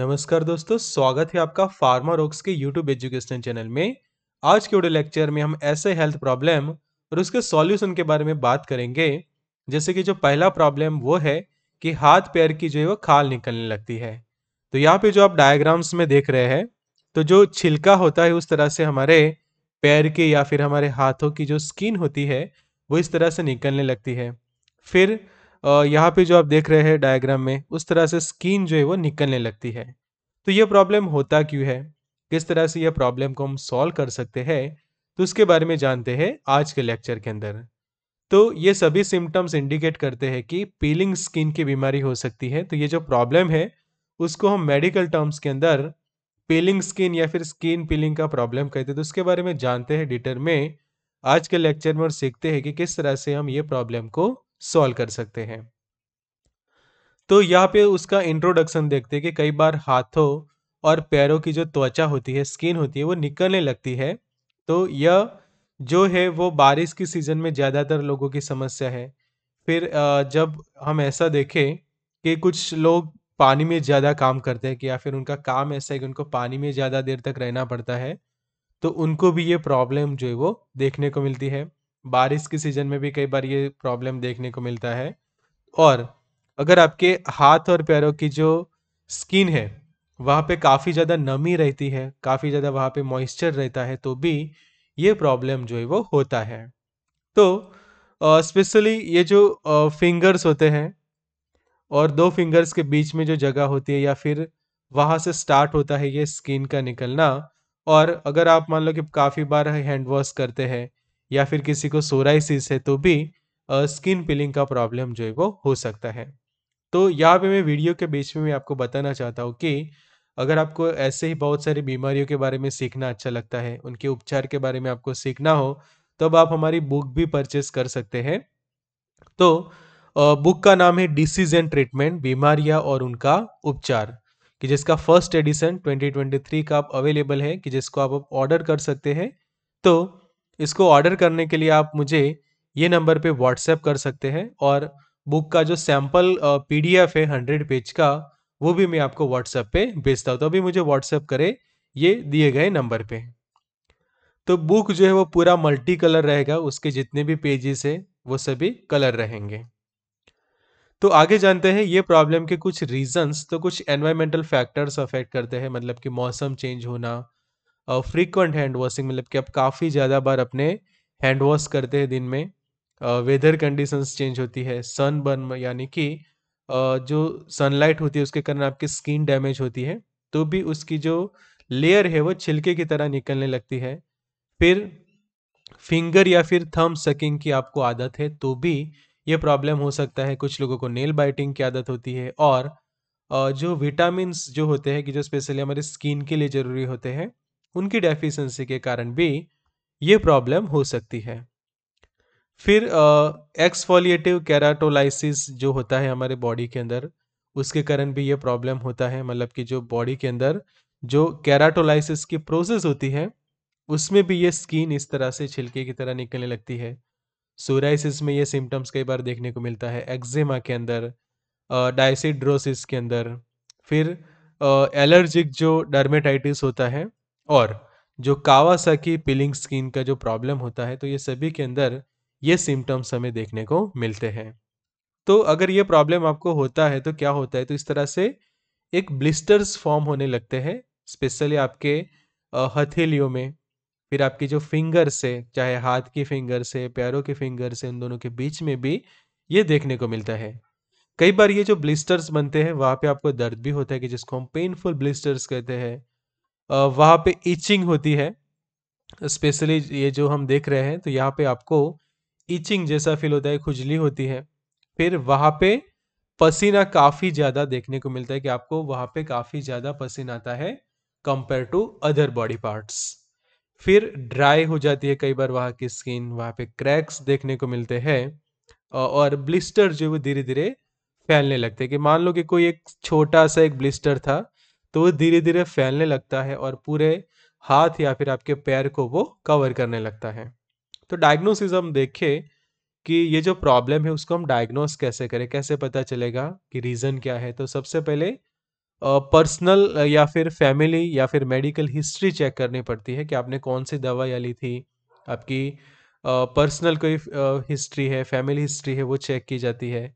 नमस्कार दोस्तों स्वागत है आपका फार्मा रॉक्स के यूट्यूब एजुकेशन चैनल में आज के वीडियो लेक्चर में हम ऐसे हेल्थ प्रॉब्लम और उसके सॉल्यूशन के बारे में बात करेंगे जैसे कि जो पहला प्रॉब्लम वो है कि हाथ पैर की जो है वो खाल निकलने लगती है तो यहाँ पे जो आप डायग्राम्स में देख रहे हैं तो जो छिलका होता है उस तरह से हमारे पैर के या फिर हमारे हाथों की जो स्किन होती है वो इस तरह से निकलने लगती है फिर यहाँ पे जो आप देख रहे हैं डायग्राम में उस तरह से स्किन जो है वो निकलने लगती है तो ये प्रॉब्लम होता क्यों है किस तरह से यह प्रॉब्लम को हम सॉल्व कर सकते हैं तो उसके बारे में जानते हैं आज के लेक्चर के अंदर तो ये सभी सिम्टम्स इंडिकेट करते हैं कि पीलिंग स्किन की बीमारी हो सकती है तो ये जो प्रॉब्लम है उसको हम मेडिकल टर्म्स के अंदर पीलिंग स्किन या फिर स्किन पीलिंग का प्रॉब्लम कहते हैं तो उसके बारे में जानते हैं डिटेल में आज के लेक्चर में और सीखते हैं कि किस तरह से हम ये प्रॉब्लम को सॉल्व कर सकते हैं तो यहाँ पे उसका इंट्रोडक्शन देखते हैं कि कई बार हाथों और पैरों की जो त्वचा होती है स्किन होती है वो निकलने लगती है तो यह जो है वो बारिश की सीज़न में ज़्यादातर लोगों की समस्या है फिर जब हम ऐसा देखें कि कुछ लोग पानी में ज़्यादा काम करते हैं कि या फिर उनका काम ऐसा है कि उनको पानी में ज़्यादा देर तक रहना पड़ता है तो उनको भी ये प्रॉब्लम जो है वो देखने को मिलती है बारिश के सीजन में भी कई बार ये प्रॉब्लम देखने को मिलता है और अगर आपके हाथ और पैरों की जो स्किन है वहाँ पे काफ़ी ज़्यादा नमी रहती है काफ़ी ज़्यादा वहाँ पे मॉइस्चर रहता है तो भी ये प्रॉब्लम जो है वो होता है तो स्पेशली ये जो फिंगर्स होते हैं और दो फिंगर्स के बीच में जो जगह होती है या फिर वहाँ से स्टार्ट होता है ये स्किन का निकलना और अगर आप मान लो कि काफ़ी बार हैंड वॉश करते हैं या फिर किसी को सोराइसिस है तो भी स्किन पिलिंग का प्रॉब्लम जो है वो हो सकता है तो यहाँ पे मैं वीडियो के बीच में मैं आपको बताना चाहता हूँ कि अगर आपको ऐसे ही बहुत सारी बीमारियों के बारे में सीखना अच्छा लगता है उनके उपचार के बारे में आपको सीखना हो तब आप हमारी बुक भी परचेस कर सकते हैं तो बुक का नाम है डिसीज एंड ट्रीटमेंट बीमारियाँ और उनका उपचार कि जिसका फर्स्ट एडिशन 2023 का आप अवेलेबल है कि जिसको आप ऑर्डर कर सकते हैं तो इसको ऑर्डर करने के लिए आप मुझे ये नंबर पे व्हाट्सएप कर सकते हैं और बुक का जो सैम्पल पीडीएफ है हंड्रेड पेज का वो भी मैं आपको व्हाट्सएप पे भेजता हूँ तो अभी मुझे व्हाट्सएप करें ये दिए गए नंबर पे तो बुक जो है वो पूरा मल्टी कलर रहेगा उसके जितने भी पेजेस है वो सभी कलर रहेंगे तो आगे जानते हैं ये प्रॉब्लम के कुछ रीजंस तो कुछ एनवायरमेंटल फैक्टर्स अफेक्ट करते हैं मतलब कि मौसम चेंज होना फ्रीक्वेंट हैंड वॉशिंग मतलब कि आप काफ़ी ज़्यादा बार अपने हैंड वॉश करते हैं दिन में वेदर कंडीशंस चेंज होती है सन बर्न यानी कि जो सनलाइट होती है उसके कारण आपकी स्किन डैमेज होती है तो भी उसकी जो लेयर है वो छिलके की तरह निकलने लगती है फिर फिंगर या फिर थम सकिंग की आपको आदत है तो भी ये प्रॉब्लम हो सकता है कुछ लोगों को नेल बाइटिंग की आदत होती है और जो विटामिन जो होते हैं कि जो स्पेशली हमारी स्किन के लिए ज़रूरी होते हैं उनकी डेफिशिएंसी के कारण भी ये प्रॉब्लम हो सकती है फिर एक्सफोलिएटिव कैराटोलाइसिस जो होता है हमारे बॉडी के अंदर उसके कारण भी ये प्रॉब्लम होता है मतलब कि जो बॉडी के अंदर जो कैराटोलाइसिस की प्रोसेस होती है उसमें भी ये स्किन इस तरह से छिलके की तरह निकलने लगती है सोराइसिस में ये सिम्टम्स कई बार देखने को मिलता है एक्जिमा के अंदर डायसिड्रोसिस के अंदर फिर एलर्जिक जो डर्मेटाइटिस होता है और जो कावासाकी पिलिंग स्किन का जो प्रॉब्लम होता है तो ये सभी के अंदर ये सिम्टम्स हमें देखने को मिलते हैं तो अगर ये प्रॉब्लम आपको होता है तो क्या होता है तो इस तरह से एक ब्लिस्टर्स फॉर्म होने लगते हैं स्पेशली आपके हथेलियों में फिर आपकी जो फिंगर्स है चाहे हाथ की फिंगर्स है पैरों की फिंगर्स है उन दोनों के बीच में भी ये देखने को मिलता है कई बार ये जो ब्लिस्टर्स बनते हैं वहाँ पे आपको दर्द भी होता है कि जिसको हम पेनफुल ब्लिस्टर्स कहते हैं वहाँ पे इचिंग होती है स्पेशली ये जो हम देख रहे हैं तो यहाँ पे आपको ईचिंग जैसा फील होता है खुजली होती है फिर वहाँ पे पसीना काफ़ी ज़्यादा देखने को मिलता है कि आपको वहाँ पे काफ़ी ज़्यादा पसीना आता है compare to other body parts फिर ड्राई हो जाती है कई बार वहाँ की स्किन वहाँ पे क्रैक्स देखने को मिलते हैं और ब्लिस्टर जो है वो धीरे धीरे फैलने लगते हैं कि मान लो कि कोई एक छोटा सा एक ब्लिस्टर था तो धीरे धीरे फैलने लगता है और पूरे हाथ या फिर आपके पैर को वो कवर करने लगता है तो डायग्नोसिस हम देखें कि ये जो प्रॉब्लम है उसको हम डायग्नोस कैसे करें कैसे पता चलेगा कि रीज़न क्या है तो सबसे पहले पर्सनल या फिर फैमिली या फिर मेडिकल हिस्ट्री चेक करनी पड़ती है कि आपने कौन सी दवाइयाँ ली थी आपकी पर्सनल कोई हिस्ट्री है फैमिली हिस्ट्री है वो चेक की जाती है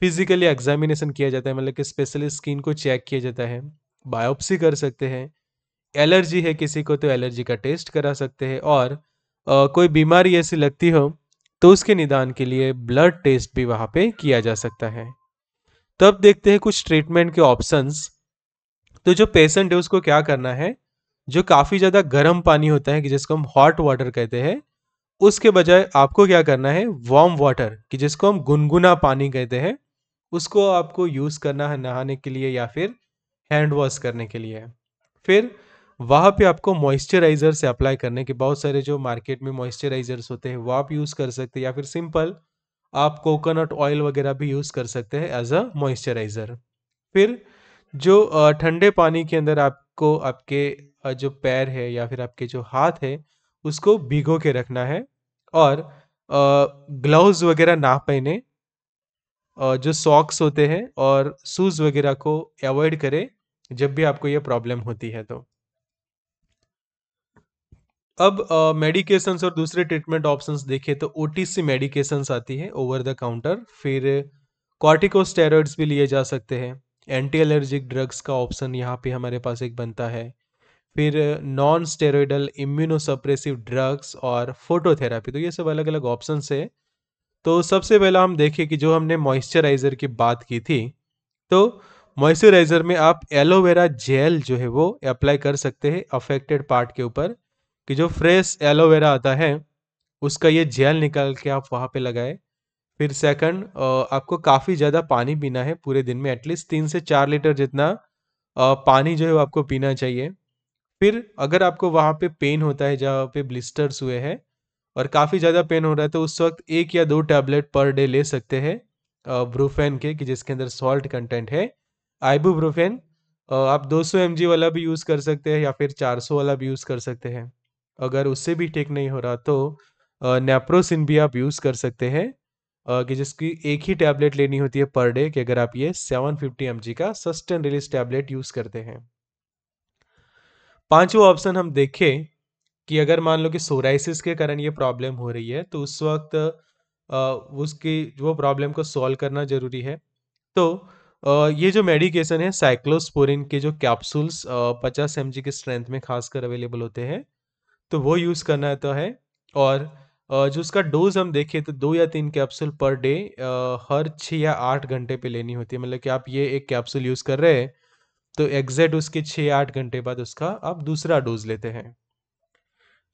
फिजिकली एग्जामिनेशन किया जाता है मतलब कि स्पेशली स्किन को चेक किया जाता है बायोप्सी कर सकते हैं एलर्जी है किसी को तो एलर्जी का टेस्ट करा सकते हैं और आ, कोई बीमारी ऐसी लगती हो तो उसके निदान के लिए ब्लड टेस्ट भी वहाँ पे किया जा सकता है तब तो देखते हैं कुछ ट्रीटमेंट के ऑप्शंस तो जो पेशेंट है उसको क्या करना है जो काफ़ी ज़्यादा गर्म पानी होता है कि जिसको हम हॉट वाटर कहते हैं उसके बजाय आपको क्या करना है वार्म वाटर कि जिसको हम गुनगुना पानी कहते हैं उसको आपको यूज़ करना है नहाने के लिए या फिर हैंड वॉश करने के लिए फिर वहाँ पे आपको मॉइस्चराइज़र से अप्लाई करने के बहुत सारे जो मार्केट में मॉइस्चराइज़र्स होते हैं वो आप यूज़ कर सकते हैं या फिर सिंपल आप कोकोनट ऑयल वगैरह भी यूज़ कर सकते हैं एज अ मॉइस्चराइज़र फिर जो ठंडे पानी के अंदर आपको आपके जो पैर है या फिर आपके जो हाथ है उसको भिगो के रखना है और ग्लव्स वगैरह ना पहने जो सॉक्स होते हैं और शूज़ वगैरह को अवॉइड करें जब भी आपको ये प्रॉब्लम होती है तो अब मेडिकेशंस uh, और दूसरे ट्रीटमेंट ऑप्शंस देखें तो ओटीसी मेडिकेशंस आती है ओवर द काउंटर फिर कॉर्टिकोस्टेरॉइड्स भी लिए जा सकते हैं एंटी एलर्जिक ड्रग्स का ऑप्शन यहाँ पे हमारे पास एक बनता है फिर नॉन स्टेरॉइडल इम्यूनोसप्रेसिव ड्रग्स और फोटोथेरापी तो ये सब अलग अलग ऑप्शन है तो सबसे पहला हम देखें कि जो हमने मॉइस्चराइज़र की बात की थी तो मॉइस्चराइज़र में आप एलोवेरा जेल जो है वो अप्लाई कर सकते हैं अफेक्टेड पार्ट के ऊपर कि जो फ्रेश एलोवेरा आता है उसका ये जेल निकाल के आप वहाँ पे लगाएं फिर सेकंड आपको काफ़ी ज़्यादा पानी पीना है पूरे दिन में एटलीस्ट तीन से चार लीटर जितना पानी जो है वो आपको पीना चाहिए फिर अगर आपको वहाँ पे पेन होता है जहाँ पे ब्लिस्टर्स हुए हैं और काफ़ी ज़्यादा पेन हो रहा है तो उस वक्त एक या दो टैबलेट पर डे ले सकते हैं ब्रूफेन के कि जिसके अंदर सॉल्ट कंटेंट है आइबूब्रोफेन आप 200 mg वाला भी यूज़ कर सकते हैं या फिर 400 वाला भी यूज़ कर सकते हैं अगर उससे भी ठीक नहीं हो रहा तो नेप्रोसिन भी आप यूज़ कर सकते हैं कि जिसकी एक ही टैबलेट लेनी होती है पर डे कि अगर आप ये 750 फिफ्टी का सस्टेन रिलीज टैबलेट यूज़ करते हैं पांचवा ऑप्शन हम देखें कि अगर मान लो कि सोराइसिस के कारण ये प्रॉब्लम हो रही है तो उस वक्त उसकी वो प्रॉब्लम को सॉल्व करना ज़रूरी है तो ये जो मेडिकेशन है साइक्लोस्पोरिन के जो कैप्सूल्स पचास एम के स्ट्रेंथ में खासकर अवेलेबल होते हैं तो वो यूज़ करना होता तो है और जो उसका डोज हम देखें तो दो या तीन कैप्सूल पर डे हर छः या आठ घंटे पे लेनी होती है मतलब कि आप ये एक कैप्सूल यूज़ कर रहे हैं तो एग्जैक्ट उसके छः आठ घंटे बाद उसका आप दूसरा डोज लेते हैं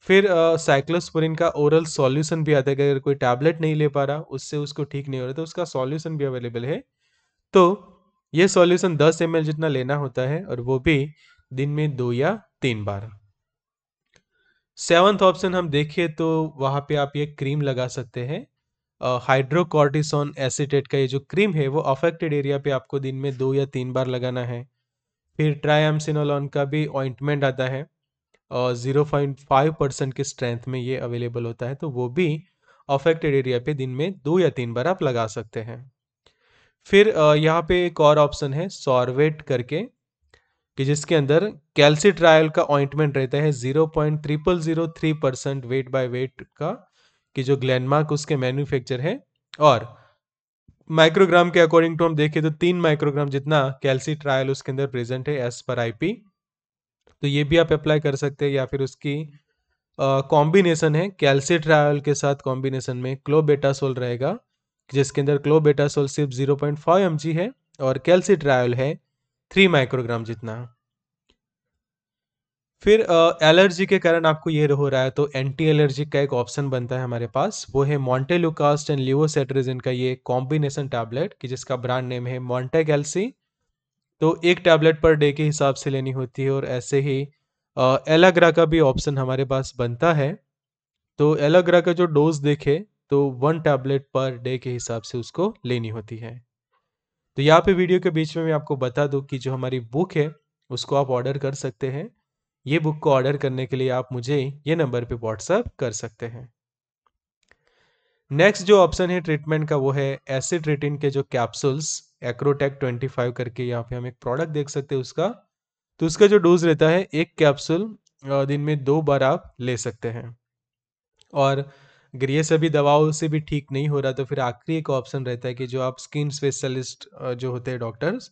फिर साइक्लोस्पोरिन का ओरल सॉल्यूशन भी आता है अगर कोई टैबलेट नहीं ले पा रहा उससे उसको ठीक नहीं हो रहा तो उसका सॉल्यूशन भी अवेलेबल है तो ये सॉल्यूशन 10 एम जितना लेना होता है और वो भी दिन में दो या तीन बार सेवंथ ऑप्शन हम देखिए तो वहां पे आप ये क्रीम लगा सकते हैं हाइड्रोकॉर्टिसोन एसिटेट का ये जो क्रीम है वो अफेक्टेड एरिया पे आपको दिन में दो या तीन बार लगाना है फिर ट्रायमसिनोलॉन का भी ऑइंटमेंट आता है और ज़ीरो पॉइंट फाइव परसेंट के स्ट्रेंथ में ये अवेलेबल होता है तो वो भी अफेक्टेड एरिया पे दिन में दो या तीन बार आप लगा सकते हैं फिर यहाँ पे एक और ऑप्शन है सॉर्वेट करके कि जिसके अंदर कैल्सी ट्रायल का ऑइंटमेंट रहता है zero point triple zero three percent weight by weight का कि जो ग्लैंडमार्क उसके मैन्युफैक्चर है और माइक्रोग्राम के अकॉर्डिंग टू हम देखें तो तीन माइक्रोग्राम जितना कैल्सी ट्रायल उसके अंदर प्रेजेंट है एज पर आई तो ये भी आप अप्लाई कर सकते हैं या फिर उसकी कॉम्बिनेशन है कैल्सी ट्रायल के साथ कॉम्बिनेशन में क्लोबेटासोल रहेगा जिसके अंदर क्लोबेटासोल सिर्फ जीरो पॉइंट फाइव एम है और कैल्सी ट्रायल है थ्री माइक्रोग्राम जितना फिर एलर्जी के कारण आपको ये हो रहा है तो एंटी एलर्जिक का एक ऑप्शन बनता है हमारे पास वो है मॉन्टेलुकास्ट एंड लिवोसेट्रेजिन का ये कॉम्बिनेशन टैबलेट कि जिसका ब्रांड नेम है मॉन्टे कैल्सी तो एक टैबलेट पर डे के हिसाब से लेनी होती है और ऐसे ही एलाग्रा का भी ऑप्शन हमारे पास बनता है तो एलाग्रा का जो डोज देखे तो वन टैबलेट पर डे के हिसाब से उसको लेनी होती है तो यहाँ पे वीडियो के बीच में मैं आपको बता दूँ कि जो हमारी बुक है उसको आप ऑर्डर कर सकते हैं ये बुक को ऑर्डर करने के लिए आप मुझे ये नंबर पे व्हाट्सअप कर सकते हैं नेक्स्ट जो ऑप्शन है ट्रीटमेंट का वो है एसिड रिटिन के जो कैप्सूल्स एक्रोटेक 25 करके यहाँ पे हम एक प्रोडक्ट देख सकते हैं उसका तो उसका जो डोज रहता है एक कैप्सूल दिन में दो बार आप ले सकते हैं और अगर ये सभी दवाओं से भी ठीक नहीं हो रहा तो फिर आखिरी एक ऑप्शन रहता है कि जो आप स्किन स्पेशलिस्ट जो होते हैं डॉक्टर्स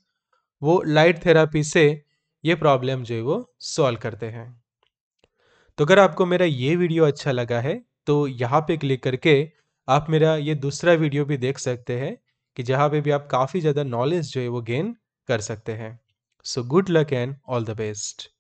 वो लाइट थेरापी से ये प्रॉब्लम जो है वो सॉल्व करते हैं तो अगर आपको मेरा ये वीडियो अच्छा लगा है तो यहाँ पे क्लिक करके आप मेरा ये दूसरा वीडियो भी देख सकते हैं कि जहाँ पे भी आप काफ़ी ज़्यादा नॉलेज जो है वो गेन कर सकते हैं so good luck and all the best